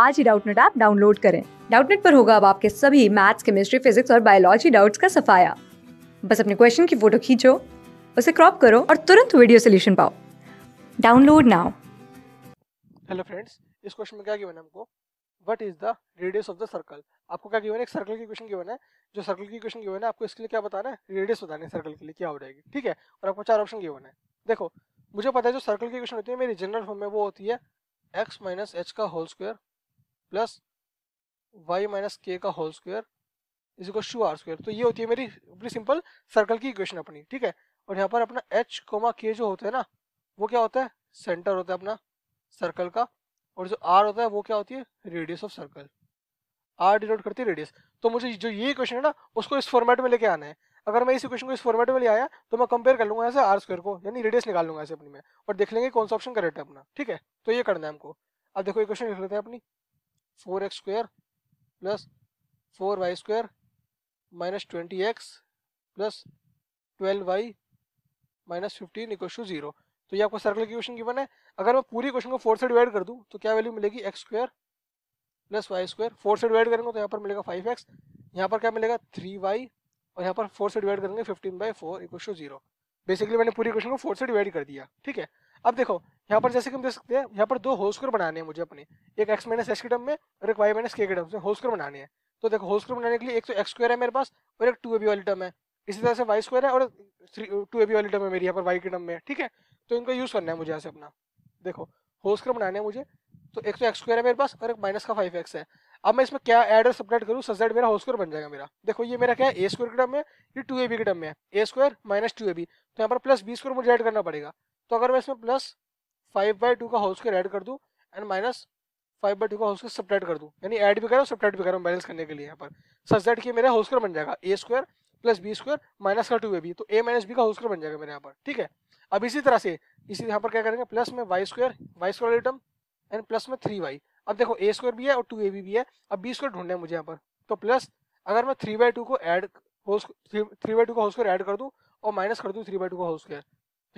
आज ही Doubtnut app download करें डाउटनेट पर होगा अब आपके सभी मैथ्स केमिस्ट्री फिजिक्स और बायोलॉजी डाउट्स का सफाया बस अपने क्वेश्चन की फोटो खींचो उसे क्रॉप करो और तुरंत वीडियो सोल्यूशन पाओ डाउनलोड नाउ हेलो फ्रेंड्स इस क्वेश्चन में क्या गिवन है हमको what is the radius of the circle आपको क्या गिवन है एक सर्कल की क्वेश्चन गिवन है जो सर्कल की क्वेश्चन गिवन है आपको इसके लिए क्या बताना है रेडियस बताना है सर्कल के लिए क्या हो जाएगी ठीक है और आपको चार ऑप्शन गिवन है देखो मुझे पता है जो सर्कल की क्वेश्चन होती है मेरी जनरल फॉर्म में वो होती है एक्स माइनस एच का whole square plus Y minus K का whole square is equal to R square तो ये होती है मेरी अपनी सिंपल सर्कल की इक्वेशन अपनी ठीक है और यहाँ पर अपना एच कोमा के जो होता है ना वो क्या होता है सेंटर होता है अपना सर्कल का और जो आर होता है वो क्या होती है radius of circle R denote करती है रेडियस तो मुझे जो ये क्वेश्चन है ना उसको इस फॉर्मेट में लेके आना है अगर मैं इस क्वेश्चन को इस फॉर्मेट में ले आया तो मैं कंपेयर कर लूंगा ऐसे आर स्क्वायर को यानी रेडियस निकाल लूंगा ऐसे अपनी में और देख लेंगे कौन सा ऑप्शन करेक्ट है अपना ठीक है तो ये करना है हमको अब देखो क्वेश्चन लिख लेते हैं अपनी four X square plus four Y square minus twenty X plus twelve Y minus fifteen equal to zero तो ये आपको सर्कल की क्वेश्चन गिवन है अगर मैं पूरी क्वेश्चन को फोर से डिवाइड कर दूँ तो क्या वैल्यू मिलेगी X square plus Y square four से डिवाइड करेंगे तो यहाँ पर मिलेगा फाइव एक्स यहाँ पर क्या मिलेगा थ्री वाई और यहाँ पर फोर से डिवाइड करेंगे fifteen by four equal to zero basically मैंने पूरी क्वेश्चन को फोर से डिवाइड कर दिया ठीक है अब देखो यहाँ पर जैसे कि हम देख सकते हैं यहाँ पर दो स्कोर बनाने हैं मुझे अपने एक एक्स माइनस एक्स के टर्म में और एक वाई माइनस के टर्म में स्कोर बनाने हैं तो देखो स्कोर बनाने के लिए एक तो एक्स स्क्वायर है मेरे पास और एक टू ए बी वाली टर्म है इसी तरह से वाई स्क्वायर है और टू ए बी वाली टर्म है मेरी यहाँ पर वाई के टर्म में ठीक है तो इनको यूज करना है मुझे यहाँ से अपना देखो होस्कर बनाने हैं मुझे तो एक तो एक्स स्क्वायर है मेरे पास और एक माइनस का फाइव एक्स है अब मैं इसमें क्या एड और करूँ सजेट मेरा होल स्क्वायर बन जाएगा मेरा देखो ये मेरा क्या है ए स्क्वायर के टर्म में ये टू ए बी के टर्म में है A square minus two A B तो यहाँ पर प्लस बी स्क्वायर मुझे ऐड करना पड़ेगा तो अगर मैं इसमें प्लस फाइव बाई टू का होल स्क्र ऐड कर दूँ and minus five by two का होल स्क्र सप्रेट कर दूँ यानी ऐड भी करो सप्रेट भी करो बैलेंस करने के लिए यहाँ पर सच दैट कि मेरा होल स्क्र बन जाएगा ए square plus B square minus का टू ए बी तो ए माइनस बी का होल बन जाएगा मेरे यहाँ पर ठीक है अब इसी तरह से इसी यहाँ पर क्या करेंगे प्लस में y square y square item and plus में थ्री वाई अब देखो ए स्क्वायर भी है और टू ए बी भी है अब बी स्क्वायर ढूंढना है मुझे यहाँ पर तो प्लस अगर मैं थ्री बाई टू को एड थ्री बाई टू का होल स्क्वायर एड कर दूँ और माइनस कर दूँ थ्री बाई टू का होल स्क्वायर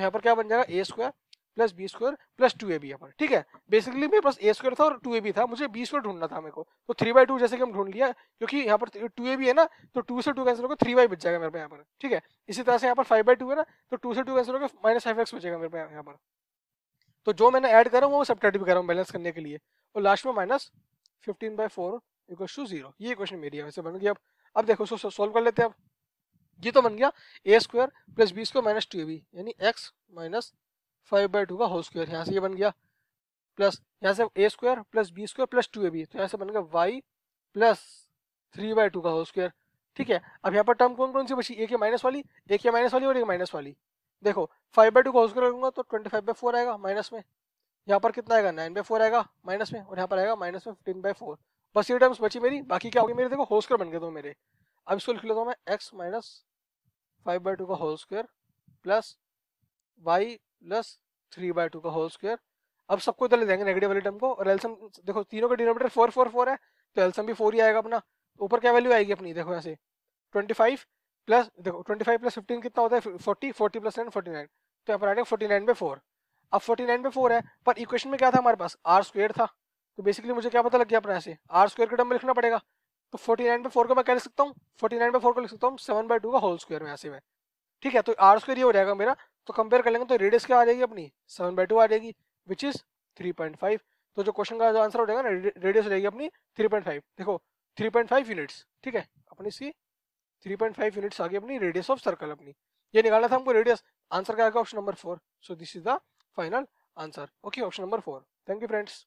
तो यहाँ पर क्या बन जाएगा ए square plus B square plus two ए बी यहाँ पर ठीक है बेसिकली मेरे पास ए स्क्वायर था और टू ए बी था मुझे बी स्क्वायर ढूंढना था मेरे को तो थ्री बाई टू जैसे कि हम ढूंढ लिया क्योंकि यहाँ पर टू ए बी है ना तो टू से टू कैंसिल होगा थ्री बाई बच जाएगा मेरे पास यहाँ पर ठीक है इसी तरह से यहाँ पर फाइव बाई टू है ना तो टू से टू कैंसिल होगा माइनस फाइव एक्स बचेगा मेरे पास यहाँ पर तो जो मैंने ऐड करा वो सब सब्ट्रैक्ट भी कर रहा हूँ बैलेंस करने के लिए और लास्ट में minus fifteen by four equal to zero ये क्वेश्चन मेरी है वैसे बन गई अब अब देखो सॉल्व कर लेते हैं अब ये तो बन गया a square plus B square minus two A b यानी x minus five by two का होल स्क्वायर यहाँ से ये बन गया प्लस यहाँ से a square plus B square plus two A B तो यहाँ से बन गया y plus three by two का होल स्क्वायर ठीक है अब यहाँ पर टर्म कौन कौन सी बची ए के माइनस वाली ए के माइनस वाली और एक माइनस वाली देखो फाइव बाई टू का होल स्क्वायर लगूंगा तो ट्वेंटी फाइव बाई फोर आएगा माइनस में यहाँ पर कितना आएगा नाइन बाई फोर आएगा माइनस में और यहाँ पर आएगा माइनस में फिफ्टीन बाई फोर बस ये टर्म्स बची मेरी बाकी क्या होगी मेरे देखो होल स्क्वायर बन गए दो मेरे अब इसको लिख लेता हूँ मैं x minus five by two का whole square plus y plus three by two का होल स्क्वायर अब सबको इधर ले जाएंगे नेगेटिव वाले टर्म को और एल्सम देखो तीनों का डिनोमीटर फोर फोर फोर है तो एल्सम भी फोर ही आएगा अपना ऊपर क्या वैल्यू आएगी अपनी देखो ऐसे ट्वेंटी फाइव प्लस देखो ट्वेंटी फाइव प्लस फिफ्टीन कितना होता है forty forty plus nine forty nine तो यहाँ पर आ फोर्टी नाइन बाई फोर अब फोर्टी नाइन बाई फोर है पर इक्वेशन में क्या था हमारे पास आर स्क्वेयर था तो बेसिकली मुझे क्या पता लग गया अपना ऐसे आर स्क्वेयर का टर्म लिखना पड़ेगा तो 49 पे 4 को मैं कह सकता हूँ 49 पे 4 को लिख सकता हूँ सेवन बाई टू का होल स्क्वायर में ऐसे में ठीक है तो आर स्क्वायर ये हो जाएगा मेरा तो कंपेयर कर लेंगे तो रेडियस क्या आ जाएगी अपनी सेवन बाई टू आ जाएगी which is three point five तो जो क्वेश्चन का जो आंसर हो जाएगा ना रेडियस हो जाएगी अपनी थ्री पॉइंट फाइव देखो थ्री पॉइंट फाइव यूनिट्स ठीक है अपनी सी थ्री पॉइंट फाइव यूनिट्स आ गई अपनी रेडियस ऑफ सर्कल अपनी ये निकालना था हमको रेडियस आंसर क्या आएगा option number four so this is the final answer okay option number four thank you friends